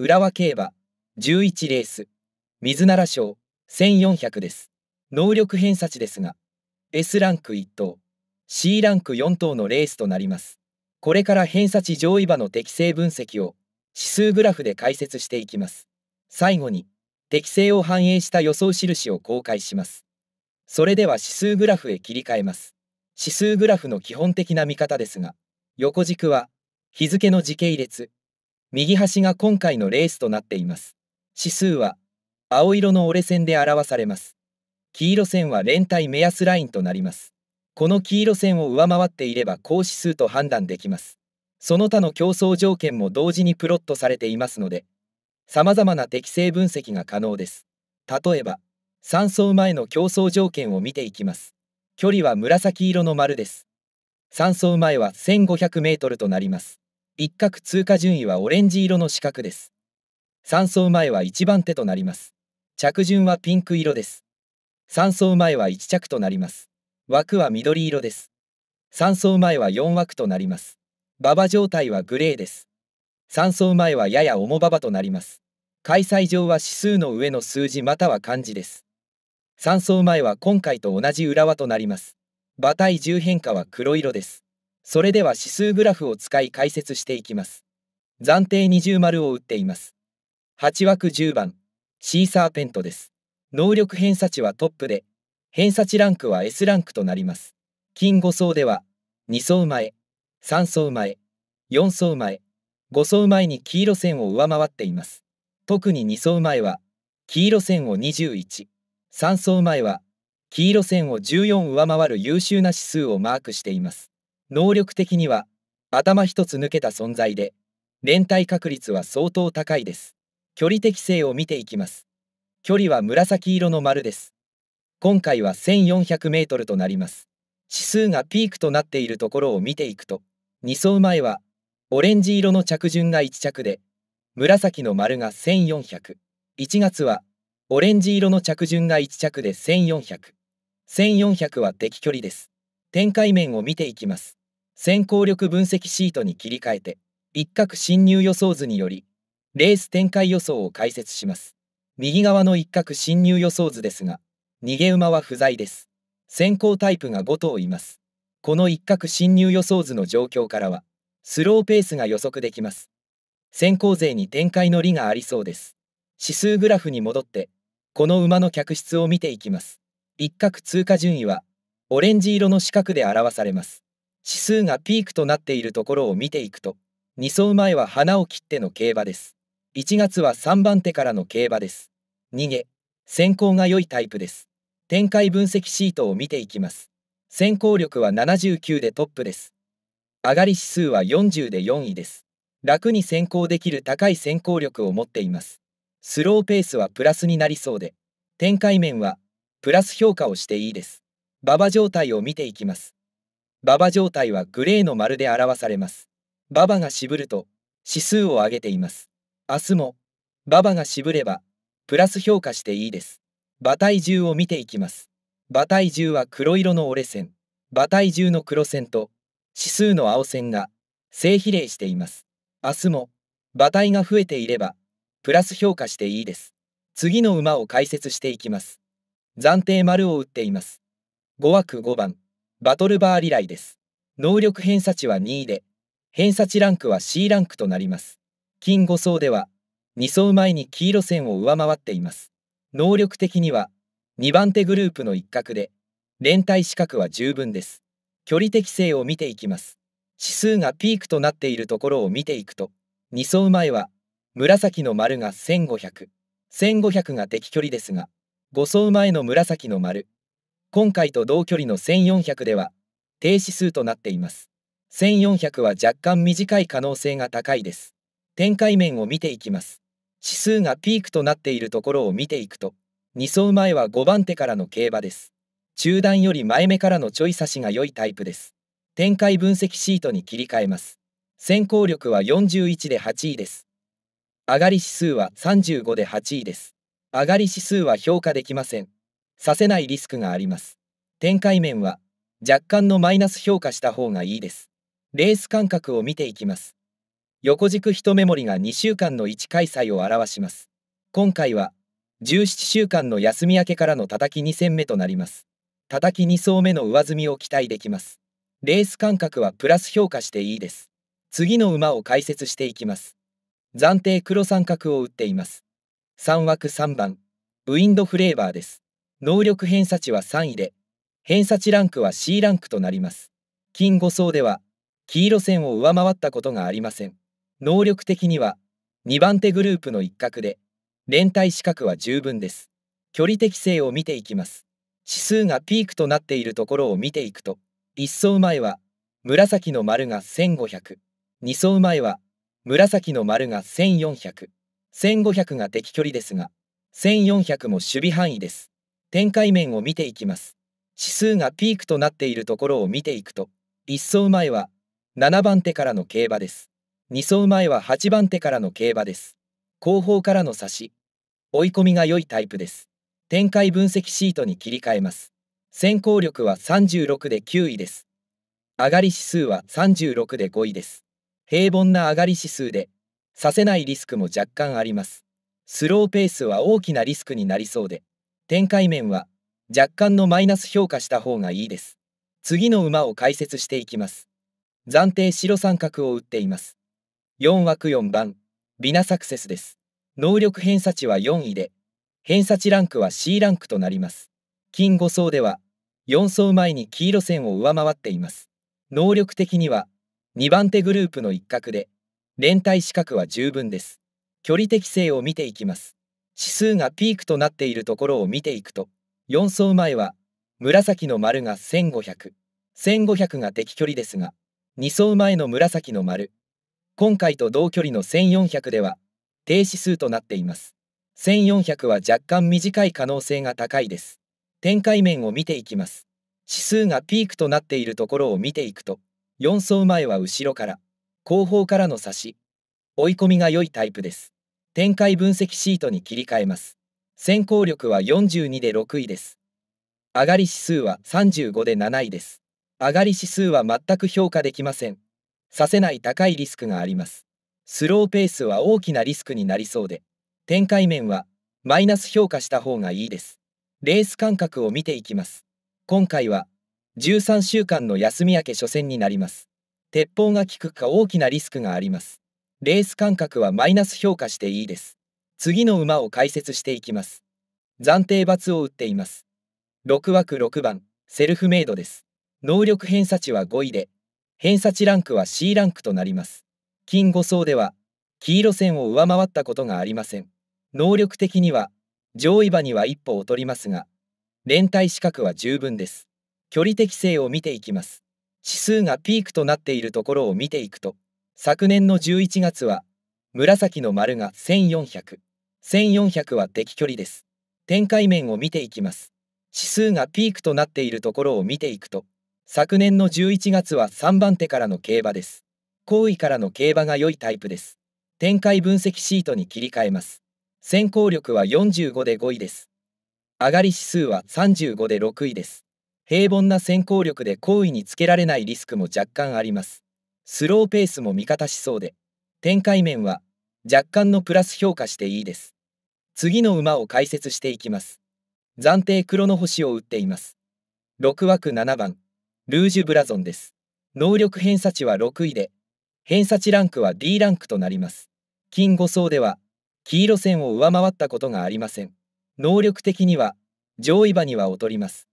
浦和競馬11レース水奈良賞1400です能力偏差値ですが S ランク1等 C ランク4等のレースとなりますこれから偏差値上位馬の適正分析を指数グラフで解説していきます最後に適正を反映した予想印を公開しますそれでは指数グラフへ切り替えます指数グラフの基本的な見方ですが横軸は日付の時系列右端が今回のレースとなっています。指数は青色の折れ線で表されます。黄色線は連帯目安ラインとなります。この黄色線を上回っていれば高指数と判断できます。その他の競争条件も同時にプロットされていますので、様々な適正分析が可能です。例えば、3走前の競争条件を見ていきます。距離は紫色の丸です。3走前は1500メートルとなります。一角通過順位はオレンジ色の四角です。3走前は1番手となります。着順はピンク色です。3走前は1着となります。枠は緑色です。3走前は4枠となります。馬場状態はグレーです。3走前はやや重馬場となります。開催場は指数の上の数字または漢字です。3走前は今回と同じ浦和となります。馬体重変化は黒色です。それでは指数グラフを使い解説していきます。暫定20丸を打っています。8枠10番、シーサーペントです。能力偏差値はトップで、偏差値ランクは S ランクとなります。金5層では、2層前、3層前、4層前、5層前に黄色線を上回っています。特に2層前は、黄色線を21、3層前は、黄色線を14上回る優秀な指数をマークしています。能力的には頭一つ抜けた存在で連帯確率は相当高いです距離適性を見ていきます距離は紫色の丸です今回は 1400m となります指数がピークとなっているところを見ていくと2走前はオレンジ色の着順が1着で紫の丸が14001月はオレンジ色の着順が1着で14001400は適距離です展開面を見ていきます先行力分析シートに切り替えて一角進入予想図によりレース展開予想を解説します右側の一角進入予想図ですが逃げ馬は不在です先行タイプが5頭いますこの一角進入予想図の状況からはスローペースが予測できます先行勢に展開の利がありそうです指数グラフに戻ってこの馬の客室を見ていきます一角通過順位はオレンジ色の四角で表されます指数がピークとなっているところを見ていくと、2走前は花を切っての競馬です。1月は3番手からの競馬です。逃げ、先行が良いタイプです。展開分析シートを見ていきます。先行力は79でトップです。上がり指数は40で4位です。楽に先行できる高い先行力を持っています。スローペースはプラスになりそうで、展開面はプラス評価をしていいです。馬場状態を見ていきます。馬場状態はグレーの丸で表されます。馬場が渋ると指数を上げています。明日も馬場が渋ればプラス評価していいです。馬体重を見ていきます。馬体重は黒色の折れ線、馬体重の黒線と指数の青線が正比例しています。明日も馬体が増えていればプラス評価していいです。次の馬を解説していきます。暫定丸を打っています。5枠5番。バトルバー以来です。能力偏差値は2位で、偏差値ランクは C ランクとなります。金5層では、2層前に黄色線を上回っています。能力的には、2番手グループの一角で、連帯資格は十分です。距離適性を見ていきます。指数がピークとなっているところを見ていくと、2層前は、紫の丸が1500、1500が敵距離ですが、5層前の紫の丸、今回と同距離の1400では低指数となっています。1400は若干短い可能性が高いです。展開面を見ていきます。指数がピークとなっているところを見ていくと、2走前は5番手からの競馬です。中段より前目からのちょい差しが良いタイプです。展開分析シートに切り替えます。先行力は41で8位です。上がり指数は35で8位です。上がり指数は評価できません。させないリスクがあります。展開面は若干のマイナス評価した方がいいです。レース間隔を見ていきます。横軸一目盛りが2週間の1開催を表します。今回は17週間の休み明けからの叩き2戦目となります。叩き2層目の上積みを期待できます。レース間隔はプラス評価していいです。次の馬を解説していきます。暫定黒三角を打っています。3枠3番、ウインドフレーバーです。能力偏差値は3位で、偏差値ランクは C ランクとなります。金5層では、黄色線を上回ったことがありません。能力的には、2番手グループの一角で、連帯資格は十分です。距離適性を見ていきます。指数がピークとなっているところを見ていくと、1層前は、紫の丸が1500、2層前は、紫の丸が1400、1500が敵距離ですが、1400も守備範囲です。展開面を見ていきます。指数がピークとなっているところを見ていくと、1走前は7番手からの競馬です。2走前は8番手からの競馬です。後方からの差し、追い込みが良いタイプです。展開分析シートに切り替えます。先行力は36で9位です。上がり指数は36で5位です。平凡な上がり指数で、させないリスクも若干あります。スローペースは大きなリスクになりそうで、展開面は若干のマイナス評価した方がいいです。次の馬を解説していきます。暫定白三角を打っています。4枠4番、ビナサクセスです。能力偏差値は4位で、偏差値ランクは C ランクとなります。金5層では、4層前に黄色線を上回っています。能力的には、2番手グループの一角で、連帯資格は十分です。距離適性を見ていきます。指数がピークとなっているところを見ていくと4層前は紫の丸が1500、1500が敵距離ですが2層前の紫の丸今回と同距離の1400では低指数となっています1400は若干短い可能性が高いです展開面を見ていきます指数がピークとなっているところを見ていくと4層前は後ろから後方からの差し追い込みが良いタイプです展開分析シートに切り替えます。先行力は42で6位です。上がり指数は35で7位です。上がり指数は全く評価できません。させない高いリスクがあります。スローペースは大きなリスクになりそうで、展開面はマイナス評価した方がいいです。レース間隔を見ていきます。今回は13週間の休み明け初戦になります。鉄砲が効くか大きなリスクがあります。レース間隔はマイナス評価していいです。次の馬を解説していきます。暫定罰を打っています。6枠6番、セルフメイドです。能力偏差値は5位で、偏差値ランクは C ランクとなります。金5層では、黄色線を上回ったことがありません。能力的には、上位馬には一歩劣りますが、連帯資格は十分です。距離適性を見ていきます。指数がピークとなっているところを見ていくと、昨年の11月は紫の丸が1400。1400は敵距離です。展開面を見ていきます。指数がピークとなっているところを見ていくと、昨年の11月は3番手からの競馬です。後位からの競馬が良いタイプです。展開分析シートに切り替えます。先行力は45で5位です。上がり指数は35で6位です。平凡な先行力で後位につけられないリスクも若干あります。スローペースも味方しそうで、展開面は若干のプラス評価していいです。次の馬を解説していきます。暫定黒の星を打っています。6枠7番、ルージュ・ブラゾンです。能力偏差値は6位で、偏差値ランクは D ランクとなります。金5層では、黄色線を上回ったことがありません。能力的には、上位馬には劣ります。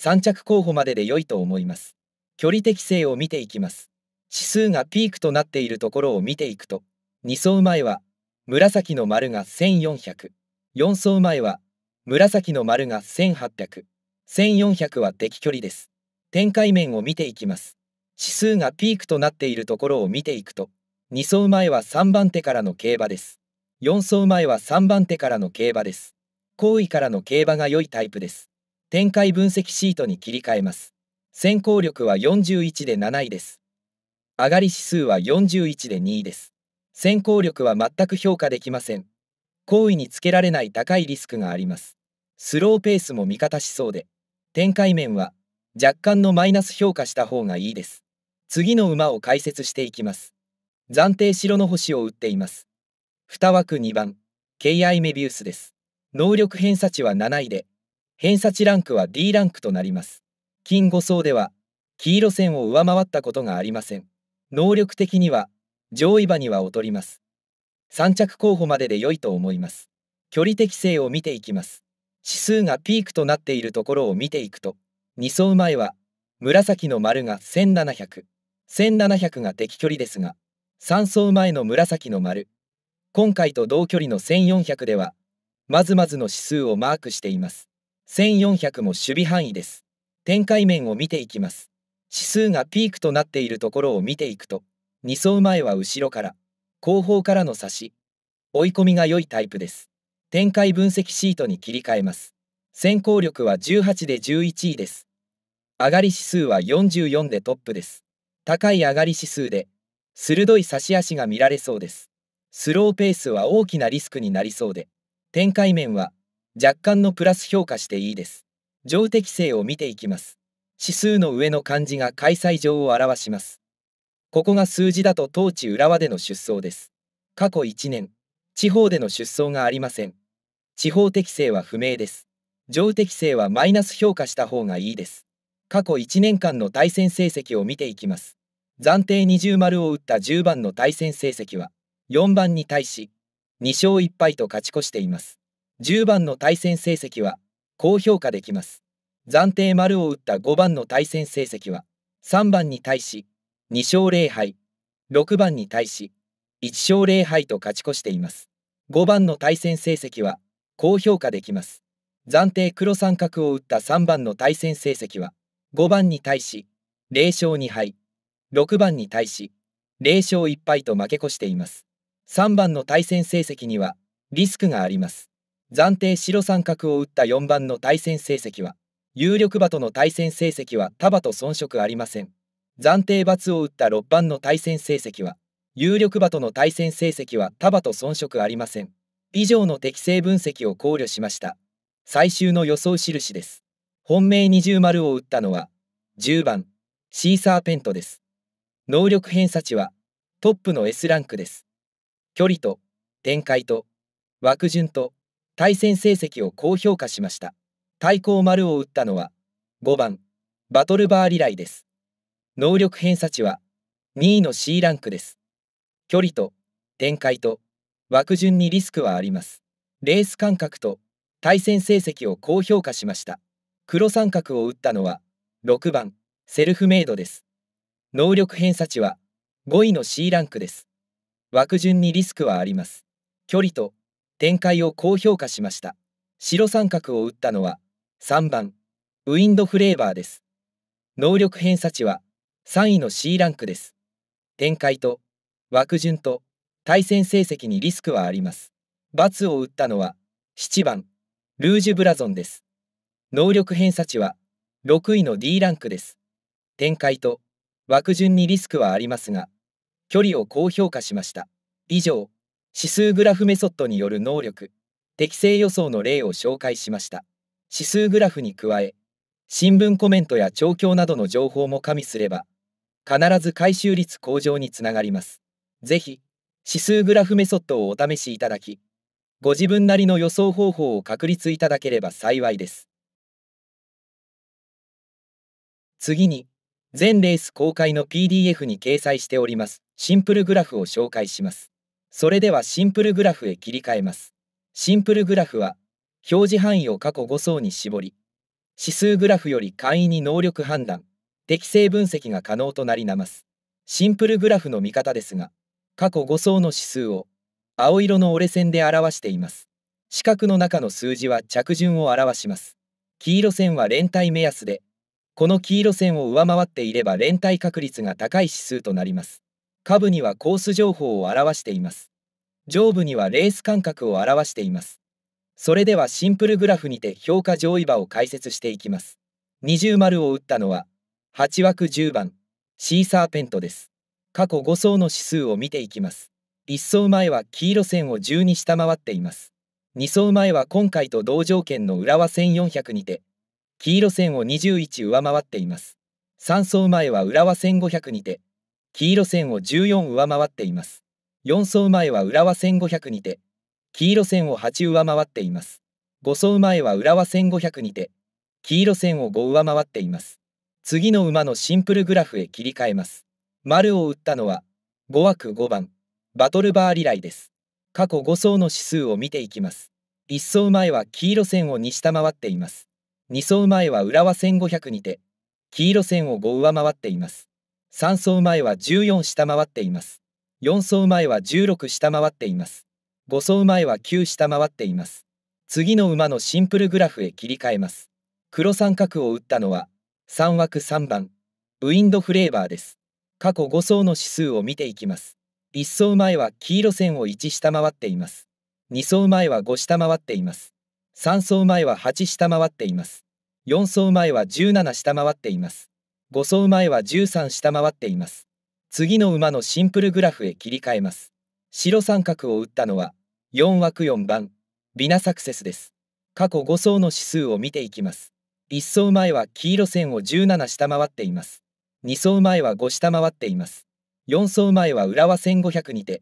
3着候補までで良いと思います。距離適性を見ていきます。指数がピークとなっているところを見ていくと2層前は紫の丸が1400 4層前は紫の丸が1800 1400は敵距離です展開面を見ていきます指数がピークとなっているところを見ていくと2層前は3番手からの競馬です4層前は3番手からの競馬です後位からの競馬が良いタイプです展開分析シートに切り替えます先行力は41で7位です上がり指数は41で2位です。先行力は全く評価できません。行為につけられない高いリスクがあります。スローペースも味方しそうで、展開面は若干のマイナス評価した方がいいです。次の馬を解説していきます。暫定白の星を打っています。2枠2番、敬愛メビウスです。能力偏差値は7位で、偏差値ランクは D ランクとなります。金5層では、黄色線を上回ったことがありません。能力的には上位馬には劣ります。3着候補までで良いと思います。距離適性を見ていきます。指数がピークとなっているところを見ていくと、2走前は紫の丸が1700、1700が適距離ですが、3走前の紫の丸、今回と同距離の1400では、まずまずの指数をマークしています。1400も守備範囲です。展開面を見ていきます。指数がピークとなっているところを見ていくと、2走前は後ろから、後方からの差し、追い込みが良いタイプです。展開分析シートに切り替えます。先行力は18で11位です。上がり指数は44でトップです。高い上がり指数で、鋭い差し足が見られそうです。スローペースは大きなリスクになりそうで、展開面は若干のプラス評価していいです。上適性を見ていきます。指数の上の漢字が開催場を表します。ここが数字だと当地浦和での出走です。過去1年、地方での出走がありません。地方適性は不明です。上適性はマイナス評価した方がいいです。過去1年間の対戦成績を見ていきます。暫定20丸を打った10番の対戦成績は、4番に対し、2勝1敗と勝ち越しています。10番の対戦成績は、高評価できます。暫定丸を打った5番の対戦成績は3番に対し2勝0敗6番に対し1勝0敗と勝ち越しています5番の対戦成績は高評価できます暫定黒三角を打った3番の対戦成績は5番に対し0勝2敗6番に対し0勝1敗と負け越しています3番の対戦成績にはリスクがあります暫定白三角を打った4番の対戦成績は有力馬との対戦成績は他馬と遜色ありません。暫定罰を打った6番の対戦成績は、有力馬との対戦成績は他馬と遜色ありません。以上の適正分析を考慮しました。最終の予想印です。本命20丸を打ったのは、10番、シーサーペントです。能力偏差値は、トップの S ランクです。距離と、展開と、枠順と、対戦成績を高評価しました。対抗丸を打ったのは5番バトルバーリライです。能力偏差値は2位の C ランクです。距離と展開と枠順にリスクはあります。レース間隔と対戦成績を高評価しました。黒三角を打ったのは6番セルフメイドです。能力偏差値は5位の C ランクです。枠順にリスクはあります。距離と展開を高評価しました。白三角を打ったのは3番、ウインドフレーバーです。能力偏差値は3位の C ランクです。展開と枠順と対戦成績にリスクはあります。罰を打ったのは7番、ルージュブラゾンです。能力偏差値は6位の D ランクです。展開と枠順にリスクはありますが、距離を高評価しました。以上、指数グラフメソッドによる能力、適正予想の例を紹介しました。指数グラフに加え、新聞コメントや調教などの情報も加味すれば、必ず回収率向上につながります。是非指数グラフメソッドをお試しいただき、ご自分なりの予想方法を確立いただければ幸いです。次に、全レース公開の PDF に掲載しておりますシンプルグラフを紹介します。それではシンプルグラフへ切り替えます。シンプルグラフは、表示範囲を過去5層に絞り、指数グラフより簡易に能力判断、適正分析が可能となりなます。シンプルグラフの見方ですが、過去5層の指数を青色の折れ線で表しています。四角の中の数字は着順を表します。黄色線は連帯目安で、この黄色線を上回っていれば連帯確率が高い指数となります。下部にはコース情報を表しています。上部にはレース間隔を表しています。それではシンプルグラフにて評価上位場を解説していきます。二重丸を打ったのは、8枠10番、シーサーペントです。過去5層の指数を見ていきます。1層前は黄色線を10に下回っています。2層前は今回と同条件の浦和1400にて、黄色線を21上回っています。3層前は浦和1500にて、黄色線を14上回っています。4層前は浦和1500にて、黄色線を8上回っています。5走前は浦和1500にて、黄色線を5上回っています。次の馬のシンプルグラフへ切り替えます。丸を打ったのは、5枠5番、バトルバーリライです。過去5走の指数を見ていきます。1走前は黄色線を2下回っています。2走前は浦和1500にて、黄色線を5上回っています。3走前は14下回っています。4走前は16下回っています。5走前は9下回っています。次の馬のシンプルグラフへ切り替えます。黒三角を打ったのは、3枠3番、ウィンドフレーバーです。過去5走の指数を見ていきます。1走前は黄色線を1下回っています。2走前は5下回っています。3走前は8下回っています。4走前は17下回っています。5走前は13下回っています。次の馬のシンプルグラフへ切り替えます。白三角を打ったのは、4枠4番、ビナサクセスです。過去5層の指数を見ていきます。1層前は黄色線を17下回っています。2層前は5下回っています。4層前は浦和1500にて、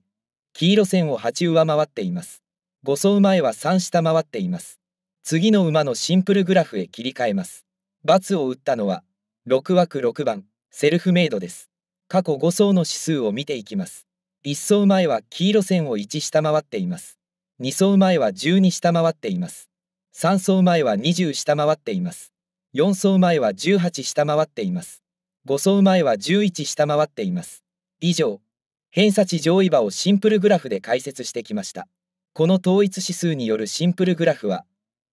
黄色線を8上回っています。5層前は3下回っています。次の馬のシンプルグラフへ切り替えます。×を打ったのは、6枠6番、セルフメイドです。過去5層の指数を見ていきます。1走前は黄色線を1下回っています。2走前は12下回っています。3走前は20下回っています。4走前は18下回っています。5走前は11下回っています。以上、偏差値上位場をシンプルグラフで解説してきました。この統一指数によるシンプルグラフは、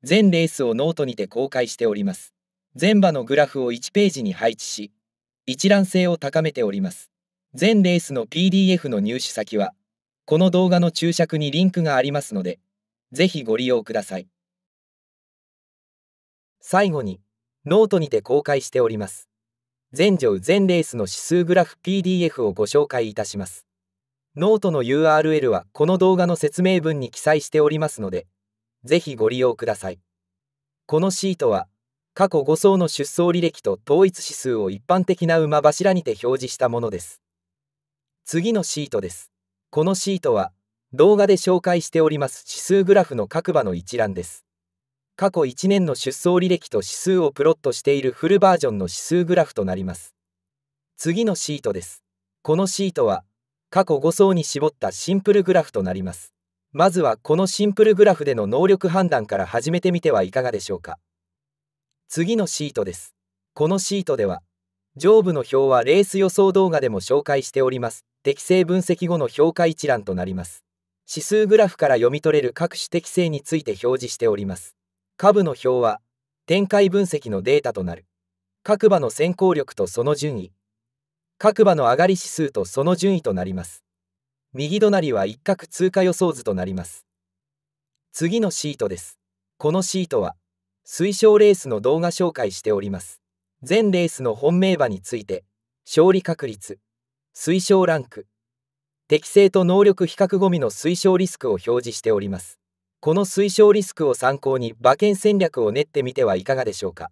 全レースをノートにて公開しております。全場のグラフを1ページに配置し、一覧性を高めております。全レースの PDF の入手先は、この動画の注釈にリンクがありますので、ぜひご利用ください。最後に、ノートにて公開しております。全乗全レースの指数グラフ PDF をご紹介いたします。ノートの URL はこの動画の説明文に記載しておりますので、ぜひご利用ください。このシートは、過去5層の出走履歴と統一指数を一般的な馬柱にて表示したものです。次のシートです。このシートは、動画で紹介しております指数グラフの各場の一覧です。過去1年の出走履歴と指数をプロットしているフルバージョンの指数グラフとなります。次のシートです。このシートは、過去5層に絞ったシンプルグラフとなります。まずはこのシンプルグラフでの能力判断から始めてみてはいかがでしょうか。次のシートです。このシートでは、上部の表はレース予想動画でも紹介しております適正分析後の評価一覧となります。指数グラフから読み取れる各種適性について表示しております。株の表は、展開分析のデータとなる。各場の先行力とその順位。各場の上がり指数とその順位となります。右隣は一角通過予想図となります。次のシートです。このシートは、推奨レースの動画紹介しております。全レースの本命馬について、勝利確率、推奨ランク適正と能力比較ゴミの推奨リスクを表示しておりますこの推奨リスクを参考に馬券戦略を練ってみてはいかがでしょうか